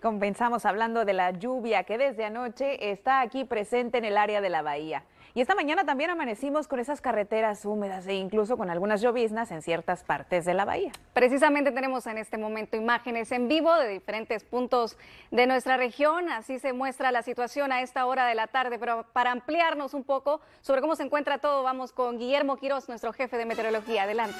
Comenzamos hablando de la lluvia que desde anoche está aquí presente en el área de la bahía. Y esta mañana también amanecimos con esas carreteras húmedas e incluso con algunas lloviznas en ciertas partes de la bahía. Precisamente tenemos en este momento imágenes en vivo de diferentes puntos de nuestra región. Así se muestra la situación a esta hora de la tarde. Pero para ampliarnos un poco sobre cómo se encuentra todo, vamos con Guillermo Quiroz, nuestro jefe de meteorología. Adelante.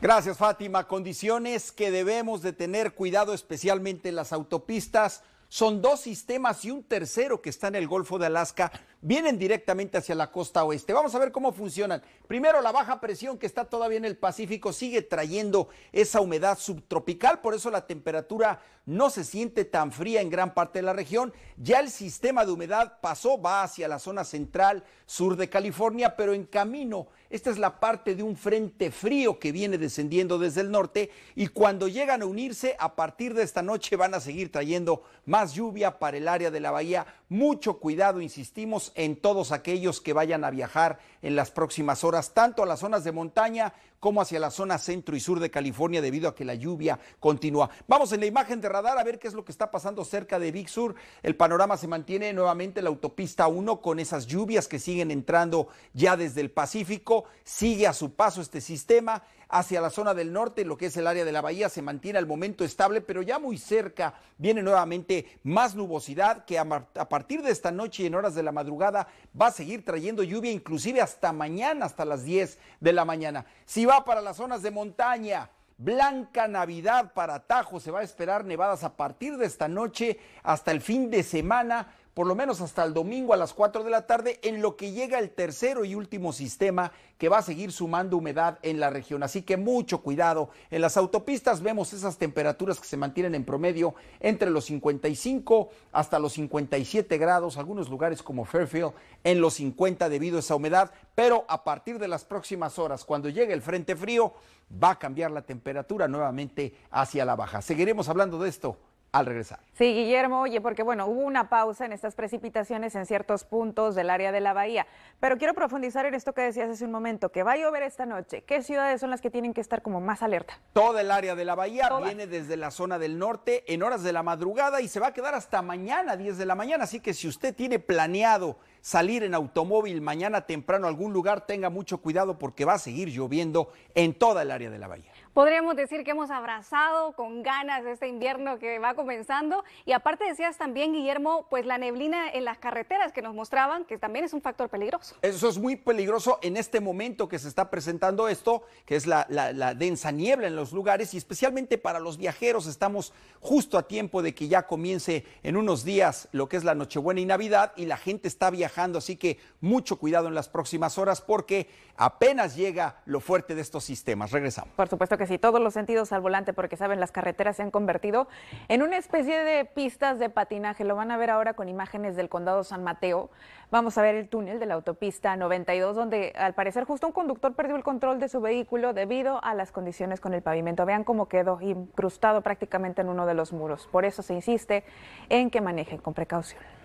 Gracias, Fátima. Condiciones que debemos de tener cuidado especialmente en las autopistas son dos sistemas y un tercero que está en el Golfo de Alaska. Vienen directamente hacia la costa oeste. Vamos a ver cómo funcionan. Primero, la baja presión que está todavía en el Pacífico sigue trayendo esa humedad subtropical. Por eso la temperatura no se siente tan fría en gran parte de la región. Ya el sistema de humedad pasó, va hacia la zona central, sur de California, pero en camino. Esta es la parte de un frente frío que viene descendiendo desde el norte. Y cuando llegan a unirse, a partir de esta noche van a seguir trayendo más más lluvia para el área de la bahía. Mucho cuidado, insistimos, en todos aquellos que vayan a viajar en las próximas horas, tanto a las zonas de montaña como hacia la zona centro y sur de California debido a que la lluvia continúa. Vamos en la imagen de radar a ver qué es lo que está pasando cerca de Big Sur. El panorama se mantiene nuevamente la autopista 1 con esas lluvias que siguen entrando ya desde el Pacífico. Sigue a su paso este sistema hacia la zona del norte, lo que es el área de la bahía, se mantiene al momento estable, pero ya muy cerca viene nuevamente más nubosidad que a, partir de esta noche y en horas de la madrugada va a seguir trayendo lluvia inclusive hasta mañana, hasta las 10 de la mañana. Si va para las zonas de montaña, Blanca Navidad para Tajo. Se va a esperar nevadas a partir de esta noche hasta el fin de semana por lo menos hasta el domingo a las 4 de la tarde, en lo que llega el tercero y último sistema que va a seguir sumando humedad en la región. Así que mucho cuidado. En las autopistas vemos esas temperaturas que se mantienen en promedio entre los 55 hasta los 57 grados, algunos lugares como Fairfield en los 50 debido a esa humedad, pero a partir de las próximas horas, cuando llegue el frente frío, va a cambiar la temperatura nuevamente hacia la baja. Seguiremos hablando de esto al regresar. Sí, Guillermo, oye, porque bueno, hubo una pausa en estas precipitaciones en ciertos puntos del área de la bahía, pero quiero profundizar en esto que decías hace un momento, que va a llover esta noche. ¿Qué ciudades son las que tienen que estar como más alerta? Todo el área de la bahía viene desde la zona del norte en horas de la madrugada y se va a quedar hasta mañana, 10 de la mañana, así que si usted tiene planeado salir en automóvil mañana temprano a algún lugar, tenga mucho cuidado porque va a seguir lloviendo en toda el área de la bahía. Podríamos decir que hemos abrazado con ganas este invierno que va comenzando y aparte decías también, Guillermo, pues la neblina en las carreteras que nos mostraban, que también es un factor peligroso. Eso es muy peligroso en este momento que se está presentando esto, que es la, densa niebla en los lugares y especialmente para los viajeros estamos justo a tiempo de que ya comience en unos días lo que es la Nochebuena y Navidad y la gente está viajando, así que mucho cuidado en las próximas horas porque apenas llega lo fuerte de estos sistemas. Regresamos. Por supuesto que si todos los sentidos al volante, porque saben, las carreteras se han convertido en una especie de pistas de patinaje. Lo van a ver ahora con imágenes del condado San Mateo. Vamos a ver el túnel de la autopista 92, donde al parecer justo un conductor perdió el control de su vehículo debido a las condiciones con el pavimento. Vean cómo quedó incrustado prácticamente en uno de los muros. Por eso se insiste en que manejen con precaución.